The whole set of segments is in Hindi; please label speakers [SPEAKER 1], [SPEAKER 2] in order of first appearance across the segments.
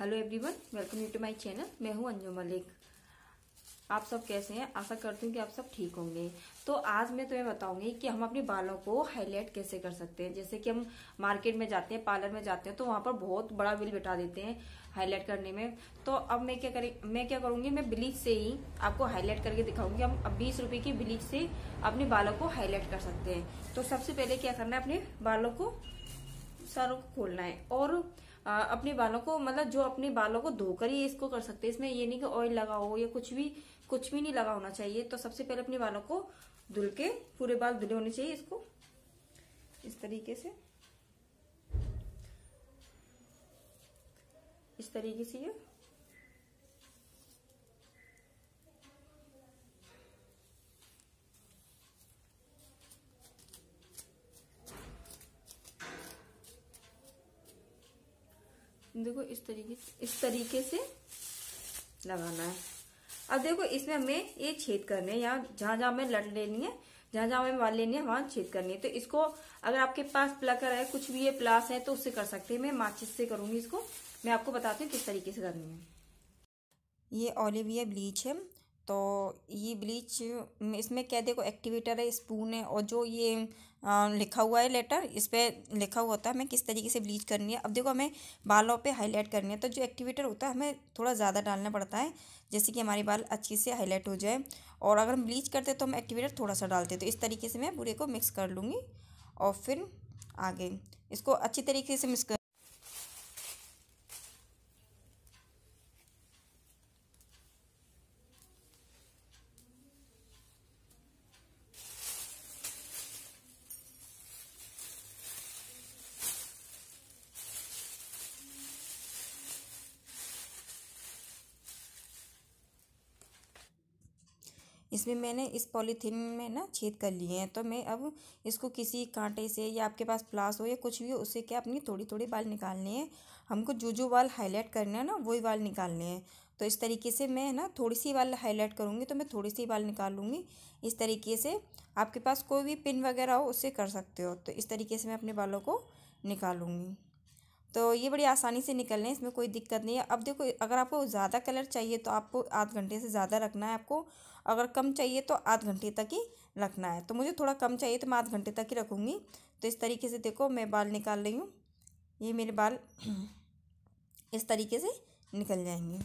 [SPEAKER 1] hello everyone welcome you to my channel मैं हूं अंजू मलिक आप सब कैसे हैं आशा करती हूँ कि आप सब ठीक होंगे तो आज मैं तुम्हें बताऊंगी कि हम अपने बालों को हाईलाइट कैसे कर सकते हैं जैसे कि हम मार्केट में जाते हैं पार्लर में जाते हैं तो वहां पर बहुत बड़ा बिल बिठा देते हैं हाईलाइट करने में तो अब मैं क्या करें मैं क्या करूंगी मैं ब्लीच से ही आपको हाईलाइट करके दिखाऊंगी हम बीस रुपए की ब्लीच से अपने बालों को हाईलाइट कर सकते हैं तो सबसे पहले क्या करना है अपने बालों को सरों को खोलना है और आ, अपने बालों को मतलब जो अपने बालों को धोकर ही इसको कर सकते हैं इसमें ये नहीं कि ऑयल लगाओ या कुछ भी कुछ भी नहीं लगा होना चाहिए तो सबसे पहले अपने बालों को धुल के पूरे बाल धुले होने चाहिए इसको इस तरीके से इस तरीके से ये देखो इस तरीके इस तरीके से लगाना है अब देखो इसमें हमें ये छेद करने हैं यहाँ जहां जहां हमें लट लेनी है जहां जहां हमें वाल लेनी है वहां छेद करनी है तो इसको अगर आपके पास प्लकर है कुछ भी ये प्लास है तो उससे कर सकते हैं मैं माचिस से करूंगी इसको मैं आपको बताती हूँ किस तरीके से करनी है ये ऑलिविया ब्लीच है तो ये ब्लीच इसमें क्या देखो एक्टिवेटर है स्पून है और जो ये आ, लिखा हुआ है लेटर इस पर लिखा हुआ होता है हमें किस तरीके से ब्लीच करनी है अब देखो हमें बालों पे हाईलाइट करनी है तो जो एक्टिवेटर होता है हमें थोड़ा ज़्यादा डालना पड़ता है जैसे कि हमारे बाल अच्छे से हाईलाइट हो जाए और अगर हम ब्लीच करते तो हम एक्टिवेटर थोड़ा सा डालते तो इस तरीके से मैं पूरे को मिक्स कर लूँगी और फिर आगे इसको अच्छी तरीके से मिक्स कर इसमें मैंने इस पॉलीथीन में ना छेद कर लिए हैं तो मैं अब इसको किसी कांटे से या आपके पास प्लास हो या कुछ भी हो उससे क्या अपनी थोड़ी थोड़ी बाल निकालने हैं हमको जो जो बाल हाईलाइट करने हैं ना वही बाल निकालने हैं तो इस तरीके से मैं ना थोड़ी सी बाल हाईलाइट करूँगी तो मैं थोड़ी सी बाल निकाल लूँगी इस तरीके से आपके पास कोई भी पिन वगैरह हो उससे कर सकते हो तो इस तरीके से मैं अपने बालों को निकालूँगी तो ये बड़ी आसानी से निकल रहे हैं इसमें कोई दिक्कत नहीं है अब देखो अगर आपको ज़्यादा कलर चाहिए तो आपको आध घंटे से ज़्यादा रखना है आपको अगर कम चाहिए तो आध घंटे तक ही रखना है तो मुझे थोड़ा कम चाहिए तो मैं आध घंटे तक ही रखूँगी तो इस तरीके से देखो मैं बाल निकाल रही हूँ ये मेरे बाल इस तरीके से निकल जाएंगे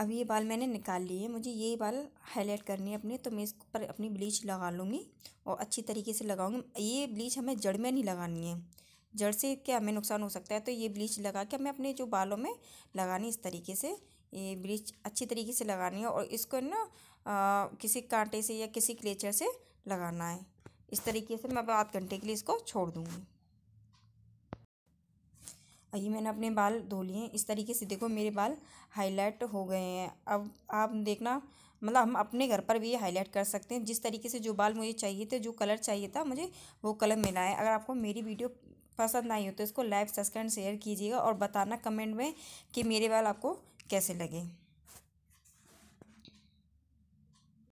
[SPEAKER 1] अब ये बाल मैंने निकाल लिए मुझे ये बाल हाईलाइट करने हैं अपने तो मैं इस पर अपनी ब्लीच लगा लूँगी और अच्छी तरीके से लगाऊँगी ये ब्लीच हमें जड़ में नहीं लगानी है जड़ से क्या हमें नुकसान हो सकता है तो ये ब्लीच लगा के हमें अपने जो बालों में लगानी इस तरीके से ये ब्लीच अच्छी तरीके से लगानी है और इसको ना किसी कांटे से या किसी क्लेचर से लगाना है इस तरीके से मैं अब आध घंटे के लिए इसको छोड़ दूँगी ये मैंने अपने बाल धो लिए इस तरीके से देखो मेरे बाल हाईलाइट हो गए हैं अब आप देखना मतलब हम अपने घर पर भी ये हाईलाइट कर सकते हैं जिस तरीके से जो बाल मुझे चाहिए थे जो कलर चाहिए था मुझे वो कलर मिला है अगर आपको मेरी वीडियो पसंद आई हो तो इसको लाइव सब्सक्राइब शेयर कीजिएगा और बताना कमेंट में कि मेरे बाल आपको कैसे लगे